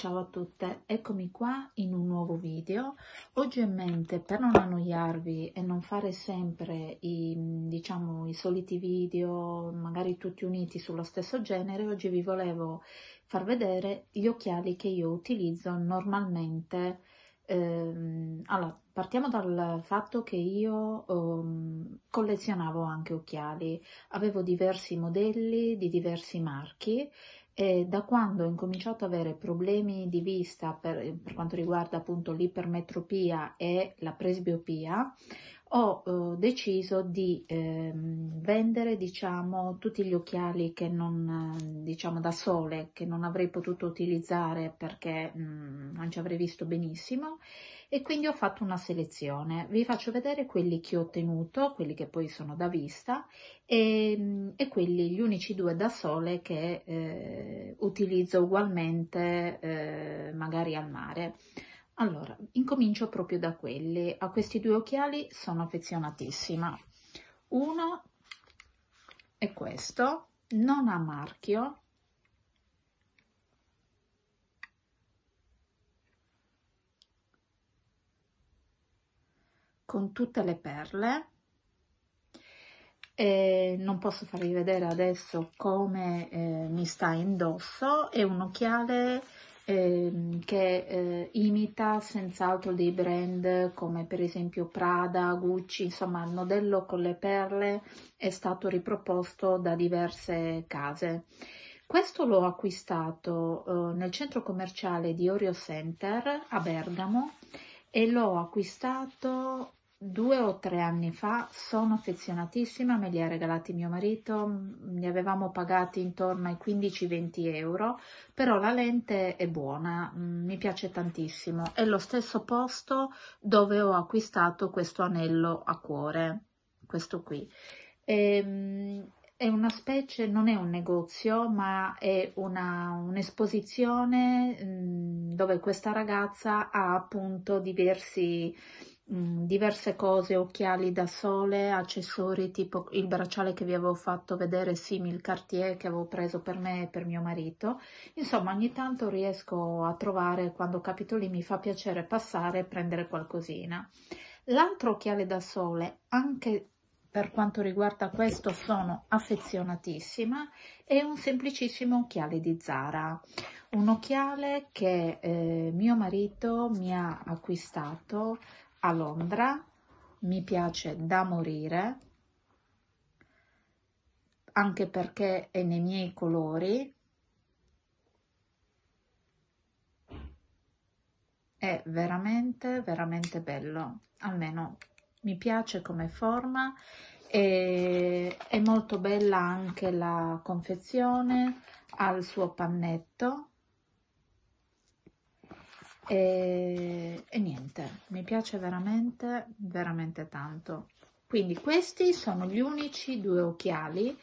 Ciao a tutte, eccomi qua in un nuovo video. Oggi in mente, per non annoiarvi e non fare sempre i, diciamo, i soliti video, magari tutti uniti sullo stesso genere, oggi vi volevo far vedere gli occhiali che io utilizzo normalmente. Ehm, allora, partiamo dal fatto che io ehm, collezionavo anche occhiali, avevo diversi modelli di diversi marchi e da quando ho incominciato ad avere problemi di vista per, per quanto riguarda appunto l'ipermetropia e la presbiopia, ho eh, deciso di eh, vendere diciamo, tutti gli occhiali non, diciamo, da sole che non avrei potuto utilizzare perché mh, mm, non ci avrei visto benissimo e quindi ho fatto una selezione. Vi faccio vedere quelli che ho ottenuto, quelli che poi sono da vista e, ehm, e quelli, gli unici due da sole che eh, utilizzo ugualmente eh, magari al mare. Allora, incomincio proprio da quelli. A questi due occhiali sono affezionatissima. Uno è questo, non ha marchio, con tutte le perle e non posso farvi vedere adesso come eh, mi sta indosso è un occhiale ehm, che eh, imita senz'altro dei brand come per esempio Prada, Gucci, insomma il modello con le perle è stato riproposto da diverse case. Questo l'ho acquistato eh, nel centro commerciale di Orio Center a Bergamo e l'ho acquistato due o tre anni fa, sono affezionatissima, me li ha regalati mio marito, li avevamo pagati intorno ai 15-20 euro, però la lente è buona, mm, mi piace tantissimo, è lo stesso posto dove ho acquistato questo anello a cuore, questo qui. E, ehm, è una specie, non è un negozio, ma è un'esposizione un mm, dove questa ragazza ha appunto diversi Mm, diverse cose, occhiali da sole, accessori tipo il bracciale che vi avevo fatto vedere, simil Cartier che avevo preso per me e per mio marito. Insomma, ogni tanto riesco a trovare, quando capito lì mi fa piacere passare e prendere qualcosina. L'altro occhiale da sole, anche per quanto riguarda questo sono affezionatissima è un semplicissimo occhiale di Zara un occhiale che eh, mio marito mi ha acquistato a Londra, mi piace da morire, anche perché è nei miei colori. È veramente, veramente bello, almeno mi piace come forma e è molto bella anche la confezione, al suo pannetto e, e niente mi piace veramente veramente tanto quindi questi sono gli unici due occhiali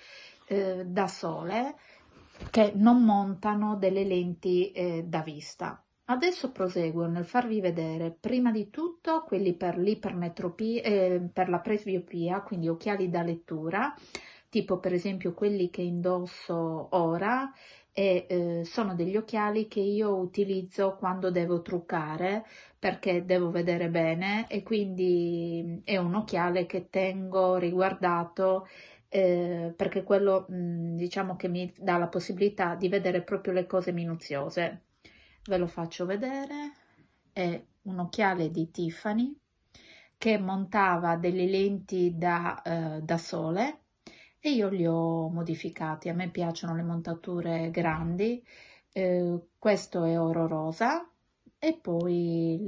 eh, da sole che non montano delle lenti eh, da vista Adesso proseguo nel farvi vedere prima di tutto quelli per l'ipermetropia, eh, per la presbiopia, quindi occhiali da lettura, tipo per esempio quelli che indosso ora, e eh, sono degli occhiali che io utilizzo quando devo truccare perché devo vedere bene e quindi mm, è un occhiale che tengo riguardato eh, perché quello mh, mm, diciamo che mi dà la possibilità di vedere proprio le cose minuziose ve lo faccio vedere è un occhiale di Tiffany che montava delle lenti da, eh, da sole e io li ho modificati. A me piacciono le montature grandi, eh, questo è oro rosa e poi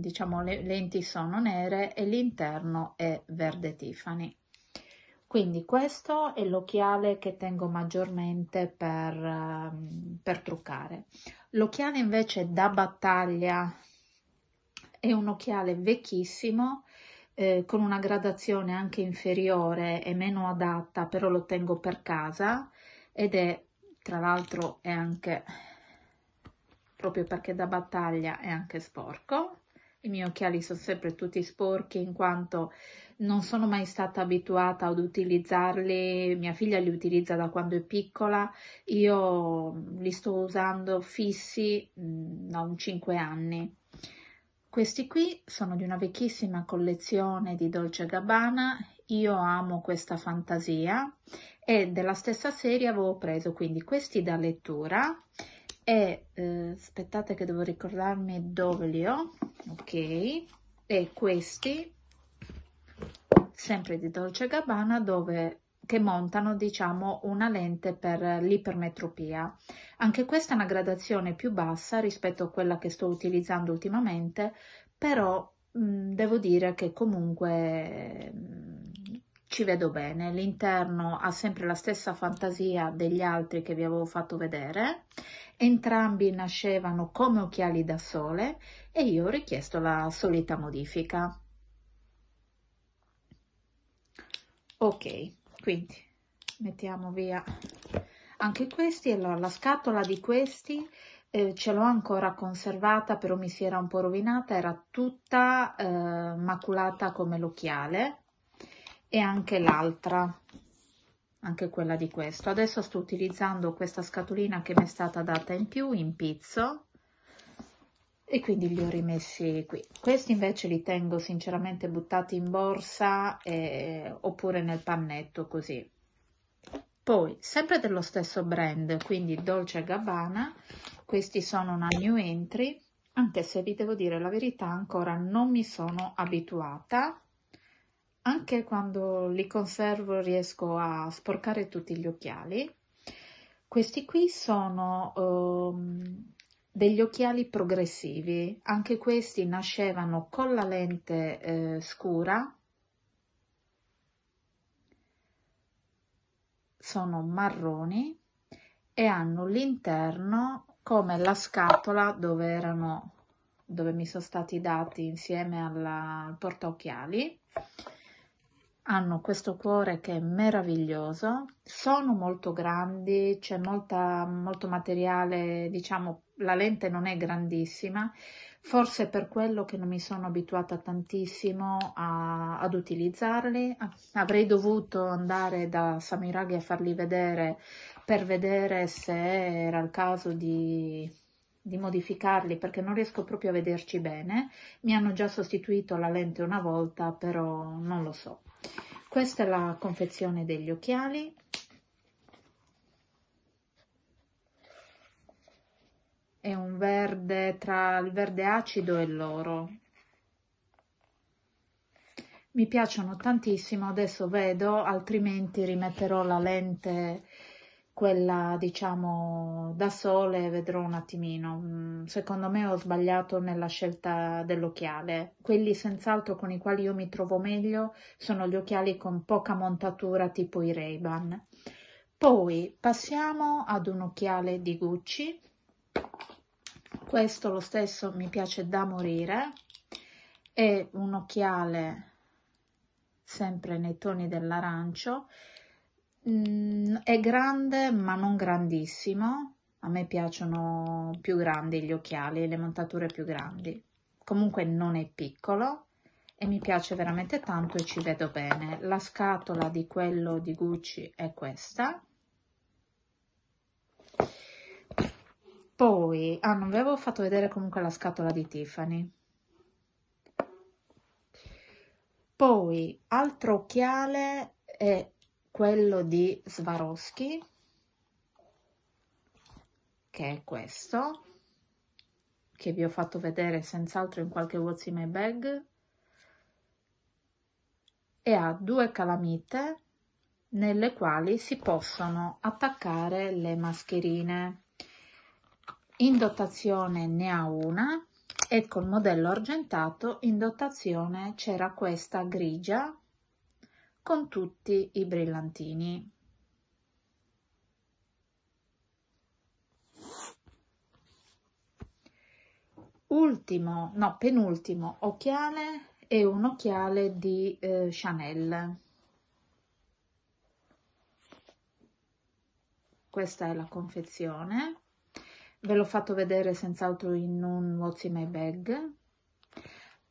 diciamo le lenti sono nere e l'interno è verde Tiffany. Quindi questo è l'occhiale che tengo maggiormente per, ehm, per truccare. L'occhiale invece da battaglia è un occhiale vecchissimo eh, con una gradazione anche inferiore e meno adatta, però lo tengo per casa ed è tra l'altro è anche proprio perché da battaglia è anche sporco. I miei occhiali sono sempre tutti sporchi in quanto non sono mai stata abituata ad utilizzarli, mia figlia li utilizza da quando è piccola, io li sto usando fissi mm, da un 5 anni. Questi qui sono di una vecchissima collezione di Dolce Gabbana, io amo questa fantasia e della stessa serie avevo preso quindi questi da lettura e eh, aspettate che devo ricordarmi dove li ho, ok, e questi sempre di Dolce Gabbana dove che montano diciamo una lente per l'ipermetropia anche questa è una gradazione più bassa rispetto a quella che sto utilizzando ultimamente, però mh, mm, devo dire che comunque mh, mm, ci vedo bene. L'interno ha sempre la stessa fantasia degli altri che vi avevo fatto vedere. Entrambi nascevano come occhiali da sole e io ho richiesto la solita modifica. Ok, quindi mettiamo via anche questi allora la scatola di questi eh, ce l'ho ancora conservata però mi si era un po' rovinata era tutta eh, maculata come l'occhiale e anche l'altra anche quella di questo adesso sto utilizzando questa scatolina che mi è stata data in più in pizzo e quindi li ho rimessi qui questi invece li tengo sinceramente buttati in borsa eh, oppure nel pannetto così poi, sempre dello stesso brand, quindi Dolce Gabbana, questi sono una new entry, anche se vi devo dire la verità, ancora non mi sono abituata. Anche quando li conservo riesco a sporcare tutti gli occhiali. Questi qui sono um, degli occhiali progressivi, anche questi nascevano con la lente eh, scura, sono marroni e hanno l'interno come la scatola dove erano dove mi sono stati dati insieme alla, al portaocchiali hanno questo cuore che è meraviglioso sono molto grandi c'è molta, molto materiale diciamo la lente non è grandissima Forse per quello che non mi sono abituata tantissimo a, ad utilizzarli, avrei dovuto andare da Samiraghi a farli vedere per vedere se era il caso di, di modificarli perché non riesco proprio a vederci bene. Mi hanno già sostituito la lente una volta, però non lo so. Questa è la confezione degli occhiali, è un verde tra il verde acido e l'oro mi piacciono tantissimo adesso vedo altrimenti rimetterò la lente quella diciamo da sole vedrò un attimino mm, secondo me ho sbagliato nella scelta dell'occhiale quelli senz'altro con i quali io mi trovo meglio sono gli occhiali con poca montatura tipo i Ray-Ban poi passiamo ad un occhiale di Gucci questo lo stesso mi piace da morire è un occhiale sempre nei toni dell'arancio mm, è grande ma non grandissimo a me piacciono più grandi gli occhiali e le montature più grandi comunque non è piccolo e mi piace veramente tanto e ci vedo bene la scatola di quello di Gucci è questa poi, ah, non vi avevo fatto vedere comunque la scatola di Tiffany. Poi, altro occhiale è quello di Swarovski, che è questo, che vi ho fatto vedere senz'altro in qualche What's in My Bag, e ha due calamite nelle quali si possono attaccare le mascherine in dotazione ne ha una e col modello argentato in dotazione c'era questa grigia con tutti i brillantini. Ultimo, no, penultimo occhiale è un occhiale di eh, Chanel. Questa è la confezione ve l'ho fatto vedere senz'altro in un What's in my bag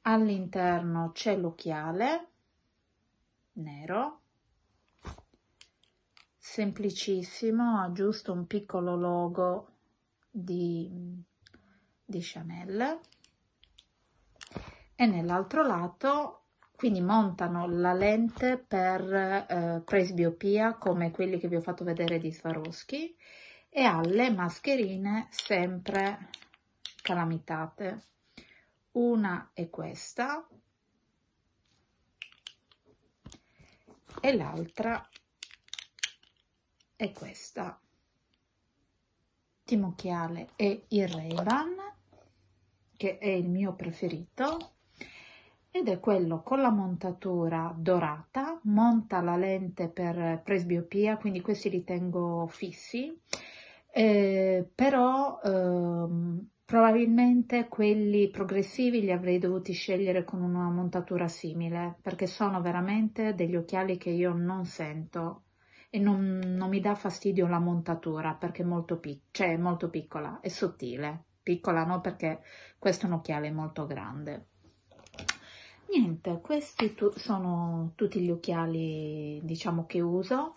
all'interno c'è l'occhiale nero semplicissimo ha giusto un piccolo logo di, di Chanel e nell'altro lato quindi montano la lente per eh, presbiopia come quelli che vi ho fatto vedere di Swarovski e alle mascherine sempre calamitate una è questa e l'altra è questa l'ultimo occhiale è il Ray-Ban che è il mio preferito ed è quello con la montatura dorata monta la lente per presbiopia quindi questi li tengo fissi eh, però ehm, probabilmente quelli progressivi li avrei dovuti scegliere con una montatura simile perché sono veramente degli occhiali che io non sento e non, non mi dà fastidio la montatura perché è molto, pic- cioè è molto piccola, è sottile, piccola no perché questo è un occhiale molto grande. Niente, questi tu- sono tutti gli occhiali diciamo che uso.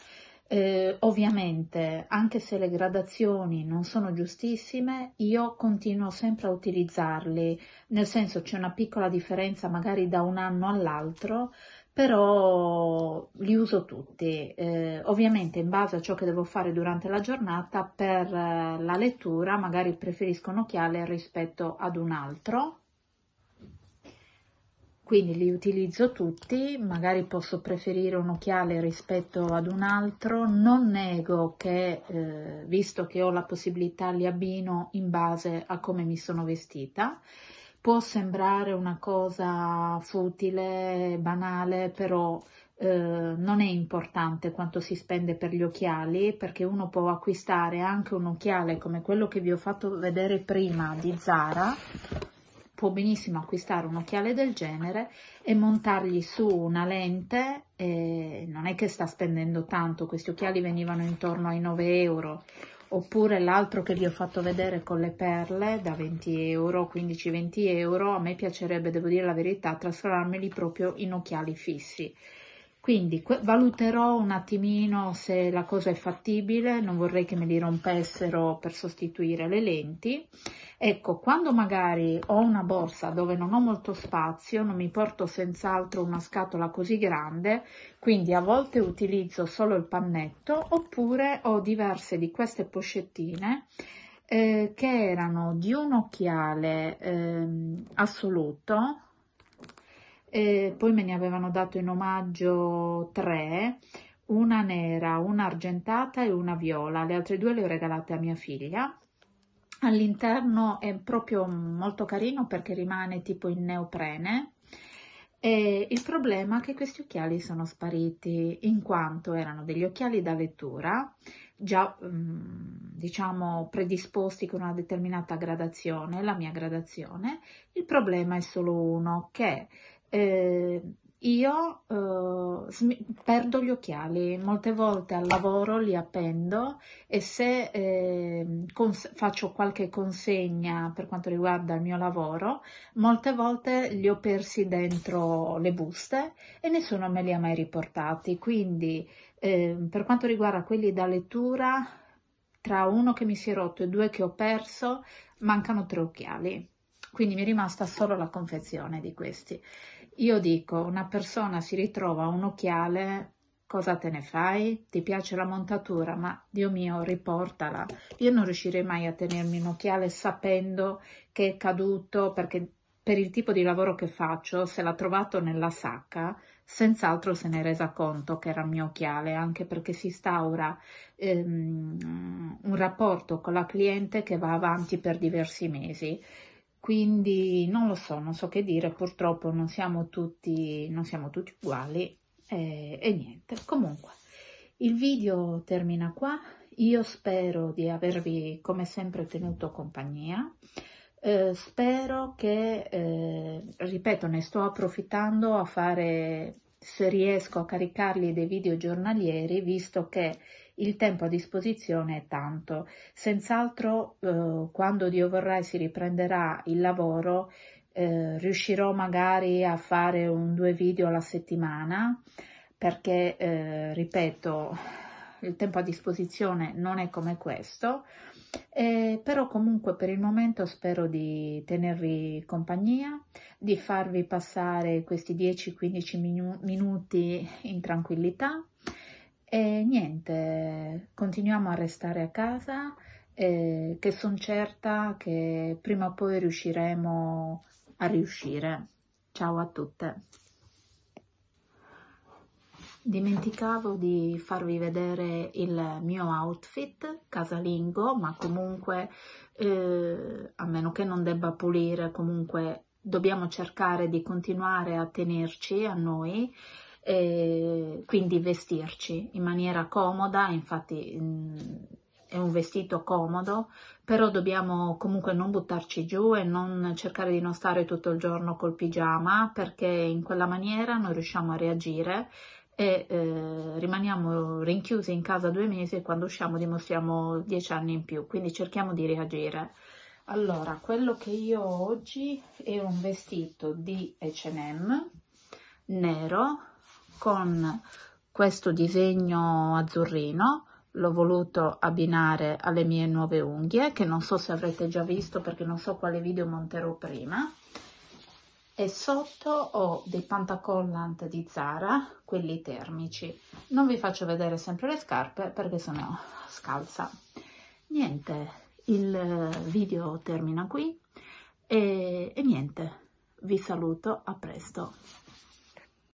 Eh, ovviamente, anche se le gradazioni non sono giustissime, io continuo sempre a utilizzarli, nel senso c'è una piccola differenza magari da un anno all'altro, però li uso tutti, eh, ovviamente in base a ciò che devo fare durante la giornata, per eh, la lettura magari preferisco un occhiale rispetto ad un altro, quindi li utilizzo tutti, magari posso preferire un occhiale rispetto ad un altro, non nego che eh, visto che ho la possibilità li abbino in base a come mi sono vestita, può sembrare una cosa futile, banale, però eh, non è importante quanto si spende per gli occhiali perché uno può acquistare anche un occhiale come quello che vi ho fatto vedere prima di Zara può benissimo acquistare un occhiale del genere e montargli su una lente, eh, non è che sta spendendo tanto, questi occhiali venivano intorno ai 9 euro, oppure l'altro che vi ho fatto vedere con le perle da 20 euro, 15-20 euro, a me piacerebbe, devo dire la verità, trasformarmeli proprio in occhiali fissi quindi valuterò un attimino se la cosa è fattibile, non vorrei che me li rompessero per sostituire le lenti. Ecco, quando magari ho una borsa dove non ho molto spazio, non mi porto senz'altro una scatola così grande, quindi a volte utilizzo solo il pannetto oppure ho diverse di queste poscettine eh, che erano di un occhiale eh, assoluto e poi me ne avevano dato in omaggio tre, una nera, una argentata e una viola, le altre due le ho regalate a mia figlia. All'interno è proprio molto carino perché rimane tipo in neoprene. E il problema è che questi occhiali sono spariti in quanto erano degli occhiali da lettura già mm, diciamo predisposti con una determinata gradazione, la mia gradazione. Il problema è solo uno che eh, io eh, perdo gli occhiali, molte volte al lavoro li appendo e se eh, faccio qualche consegna per quanto riguarda il mio lavoro, molte volte li ho persi dentro le buste e nessuno me li ha mai riportati. Quindi eh, per quanto riguarda quelli da lettura, tra uno che mi si è rotto e due che ho perso, mancano tre occhiali. Quindi mi è rimasta solo la confezione di questi. Io dico, una persona si ritrova un occhiale, cosa te ne fai? Ti piace la montatura, ma Dio mio, riportala. Io non riuscirei mai a tenermi un occhiale sapendo che è caduto, perché per il tipo di lavoro che faccio, se l'ha trovato nella sacca, senz'altro se ne è resa conto che era il mio occhiale, anche perché si instaura ehm, un rapporto con la cliente che va avanti per diversi mesi quindi non lo so, non so che dire, purtroppo non siamo tutti, non siamo tutti uguali eh, e niente. Comunque, il video termina qua. Io spero di avervi come sempre tenuto compagnia. Eh, spero che, eh, ripeto, ne sto approfittando a fare, se riesco a caricargli dei video giornalieri, visto che il tempo a disposizione è tanto. Senz'altro eh, quando Dio vorrà e si riprenderà il lavoro, eh, riuscirò magari a fare un due video alla settimana perché, eh, ripeto, il tempo a disposizione non è come questo, eh, però comunque per il momento spero di tenervi compagnia, di farvi passare questi 10-15 minu- minuti in tranquillità e niente, continuiamo a restare a casa, eh, che sono certa che prima o poi riusciremo a riuscire. Ciao a tutte! Dimenticavo di farvi vedere il mio outfit casalingo, ma comunque, eh, a meno che non debba pulire, comunque dobbiamo cercare di continuare a tenerci a noi e quindi vestirci in maniera comoda, infatti mh, mm, è un vestito comodo, però dobbiamo comunque non buttarci giù e non cercare di non stare tutto il giorno col pigiama perché in quella maniera non riusciamo a reagire e eh, rimaniamo rinchiusi in casa due mesi e quando usciamo dimostriamo dieci anni in più, quindi cerchiamo di reagire. Allora, quello che io ho oggi è un vestito di H&M nero con questo disegno azzurrino l'ho voluto abbinare alle mie nuove unghie che non so se avrete già visto perché non so quale video monterò prima e sotto ho dei pantacollant di Zara quelli termici non vi faccio vedere sempre le scarpe perché sennò scalza niente il video termina qui e, e niente vi saluto a presto